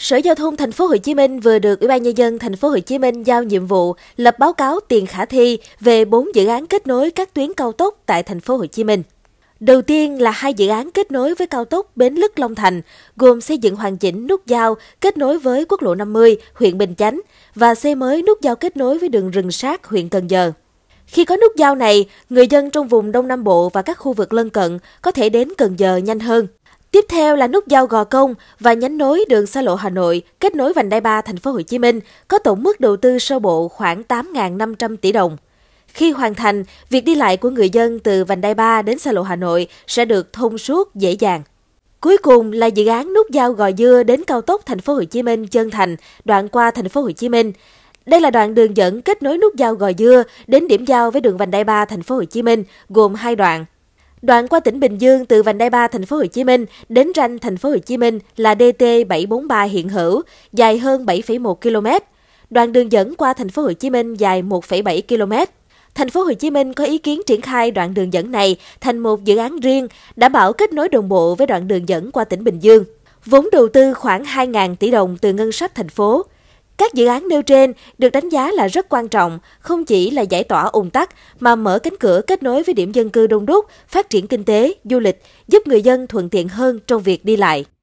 Sở Giao thông Thành phố Hồ Chí Minh vừa được Ủy ban nhân dân Thành phố Hồ Chí Minh giao nhiệm vụ lập báo cáo tiền khả thi về 4 dự án kết nối các tuyến cao tốc tại Thành phố Hồ Chí Minh. Đầu tiên là hai dự án kết nối với cao tốc Bến Lức Long Thành, gồm xây dựng hoàn chỉnh nút giao kết nối với quốc lộ 50, huyện Bình Chánh và xây mới nút giao kết nối với đường rừng sát, huyện Cần Giờ. Khi có nút giao này, người dân trong vùng Đông Nam Bộ và các khu vực lân cận có thể đến Cần Giờ nhanh hơn. Tiếp theo là nút giao Gò Công và nhánh nối đường xa lộ Hà Nội kết nối vành đai 3 thành phố Hồ Chí Minh có tổng mức đầu tư sơ bộ khoảng 8.500 tỷ đồng. Khi hoàn thành, việc đi lại của người dân từ vành đai 3 đến xa lộ Hà Nội sẽ được thông suốt dễ dàng. Cuối cùng là dự án nút giao Gò Dưa đến cao tốc thành phố Hồ Chí Minh Chân Thành, đoạn qua thành phố Hồ Chí Minh. Đây là đoạn đường dẫn kết nối nút giao Gò Dưa đến điểm giao với đường vành đai 3 thành phố Hồ Chí Minh, gồm hai đoạn. Đoạn qua tỉnh Bình Dương từ vành đai 3 thành phố Hồ Chí Minh đến ranh thành phố Hồ Chí Minh là DT 743 hiện hữu, dài hơn 7,1 km. Đoạn đường dẫn qua thành phố Hồ Chí Minh dài 1,7 km. Thành phố Hồ Chí Minh có ý kiến triển khai đoạn đường dẫn này thành một dự án riêng, đảm bảo kết nối đồng bộ với đoạn đường dẫn qua tỉnh Bình Dương. Vốn đầu tư khoảng 2.000 tỷ đồng từ ngân sách thành phố. Các dự án nêu trên được đánh giá là rất quan trọng, không chỉ là giải tỏa ủng tắc mà mở cánh cửa kết nối với điểm dân cư đông đúc, phát triển kinh tế, du lịch, giúp người dân thuận tiện hơn trong việc đi lại.